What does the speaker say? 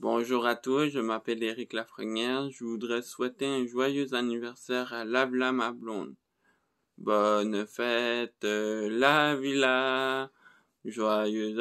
Bonjour à tous, je m'appelle Eric Lafrenière. Je voudrais souhaiter un joyeux anniversaire à Lavla ma blonde. Bonne fête, euh, la villa. Joyeux